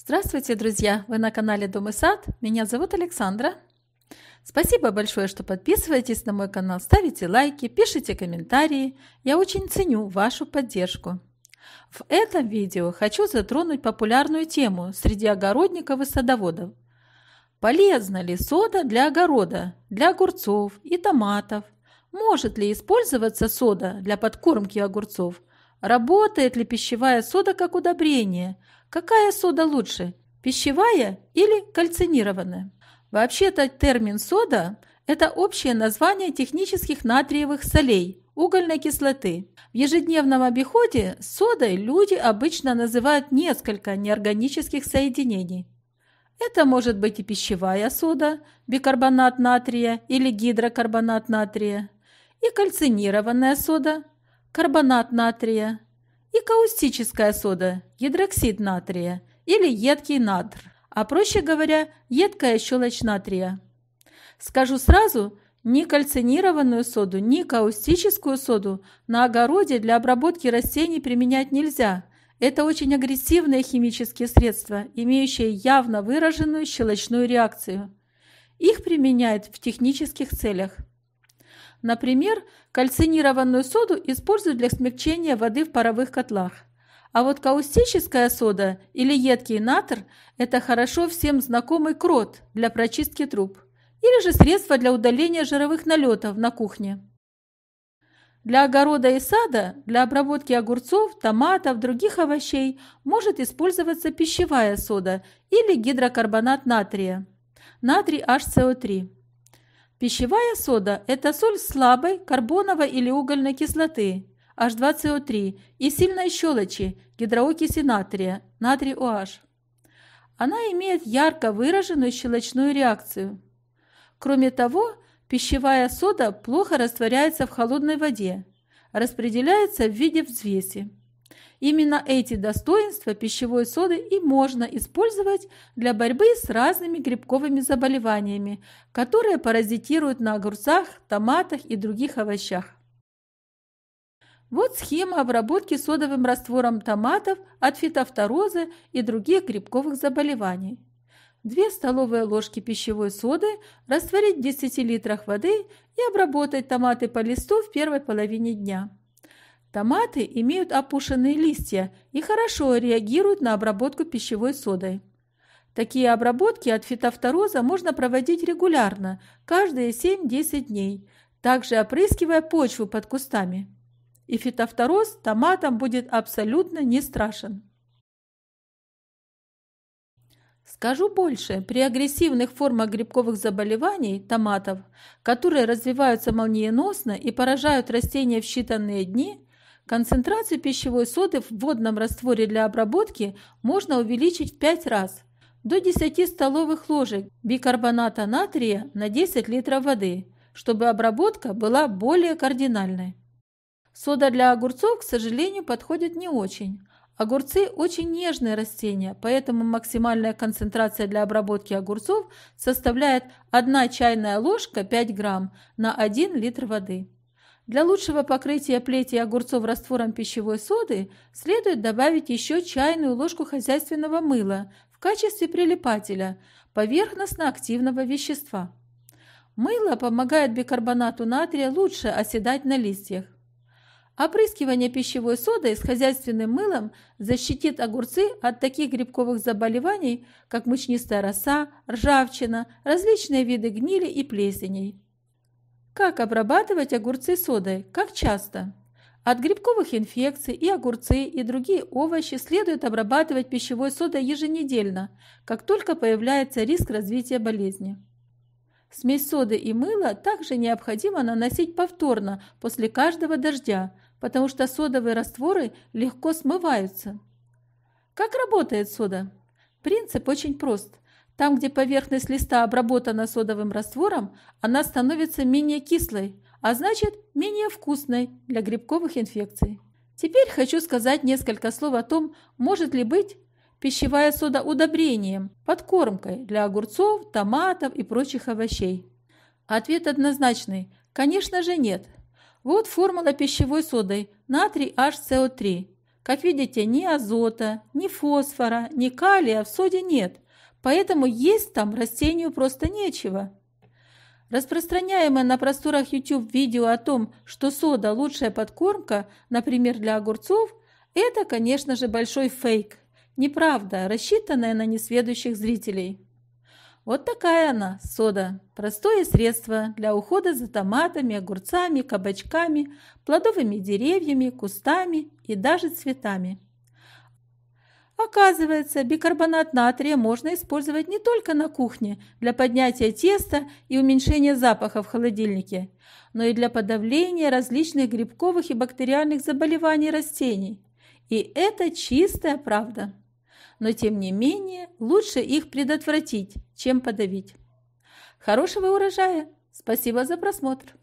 Здравствуйте, друзья! Вы на канале Дом и сад. Меня зовут Александра. Спасибо большое, что подписываетесь на мой канал, ставите лайки, пишите комментарии. Я очень ценю вашу поддержку. В этом видео хочу затронуть популярную тему среди огородников и садоводов. Полезна ли сода для огорода, для огурцов и томатов? Может ли использоваться сода для подкормки огурцов? Работает ли пищевая сода как удобрение – Какая сода лучше, пищевая или кальцинированная? Вообще-то термин «сода» – это общее название технических натриевых солей, угольной кислоты. В ежедневном обиходе содой люди обычно называют несколько неорганических соединений. Это может быть и пищевая сода, бикарбонат натрия или гидрокарбонат натрия, и кальцинированная сода, карбонат натрия, и каустическая сода, гидроксид натрия или едкий натр, а проще говоря, едкая щелочь натрия. Скажу сразу, ни кальцинированную соду, ни каустическую соду на огороде для обработки растений применять нельзя. Это очень агрессивные химические средства, имеющие явно выраженную щелочную реакцию. Их применяют в технических целях – Например, кальцинированную соду используют для смягчения воды в паровых котлах. А вот каустическая сода или едкий натр – это хорошо всем знакомый крот для прочистки труб или же средство для удаления жировых налетов на кухне. Для огорода и сада, для обработки огурцов, томатов, других овощей может использоваться пищевая сода или гидрокарбонат натрия, натрий HCO3. Пищевая сода – это соль слабой карбоновой или угольной кислоты H2CO3 и сильной щелочи гидроокиси натрия, натрий OH. Она имеет ярко выраженную щелочную реакцию. Кроме того, пищевая сода плохо растворяется в холодной воде, распределяется в виде взвеси. Именно эти достоинства пищевой соды и можно использовать для борьбы с разными грибковыми заболеваниями, которые паразитируют на огурцах, томатах и других овощах. Вот схема обработки содовым раствором томатов от фитофтороза и других грибковых заболеваний. 2 столовые ложки пищевой соды растворить в 10 литрах воды и обработать томаты по листу в первой половине дня. Томаты имеют опушенные листья и хорошо реагируют на обработку пищевой содой. Такие обработки от фитофтороза можно проводить регулярно, каждые 7-10 дней, также опрыскивая почву под кустами. И фитофтороз томатам будет абсолютно не страшен. Скажу больше, при агрессивных формах грибковых заболеваний томатов, которые развиваются молниеносно и поражают растения в считанные дни, Концентрацию пищевой соды в водном растворе для обработки можно увеличить в 5 раз до 10 столовых ложек бикарбоната натрия на 10 литров воды, чтобы обработка была более кардинальной. Сода для огурцов, к сожалению, подходит не очень. Огурцы очень нежные растения, поэтому максимальная концентрация для обработки огурцов составляет 1 чайная ложка 5 грамм на 1 литр воды. Для лучшего покрытия плети огурцов раствором пищевой соды следует добавить еще чайную ложку хозяйственного мыла в качестве прилипателя поверхностно-активного вещества. Мыло помогает бикарбонату натрия лучше оседать на листьях. Опрыскивание пищевой содой с хозяйственным мылом защитит огурцы от таких грибковых заболеваний, как мучнистая роса, ржавчина, различные виды гнили и плесеней. Как обрабатывать огурцы содой? Как часто? От грибковых инфекций и огурцы, и другие овощи следует обрабатывать пищевой содой еженедельно, как только появляется риск развития болезни. Смесь соды и мыла также необходимо наносить повторно после каждого дождя, потому что содовые растворы легко смываются. Как работает сода? Принцип очень прост – там, где поверхность листа обработана содовым раствором, она становится менее кислой, а значит менее вкусной для грибковых инфекций. Теперь хочу сказать несколько слов о том, может ли быть пищевая сода удобрением, подкормкой для огурцов, томатов и прочих овощей. Ответ однозначный – конечно же нет. Вот формула пищевой соды натрий HCO3. Как видите, ни азота, ни фосфора, ни калия в соде нет – поэтому есть там растению просто нечего. Распространяемое на просторах YouTube видео о том, что сода – лучшая подкормка, например, для огурцов, это, конечно же, большой фейк. Неправда, рассчитанная на несведущих зрителей. Вот такая она, сода. Простое средство для ухода за томатами, огурцами, кабачками, плодовыми деревьями, кустами и даже цветами. Оказывается, бикарбонат натрия можно использовать не только на кухне для поднятия теста и уменьшения запаха в холодильнике, но и для подавления различных грибковых и бактериальных заболеваний растений. И это чистая правда. Но тем не менее, лучше их предотвратить, чем подавить. Хорошего урожая! Спасибо за просмотр!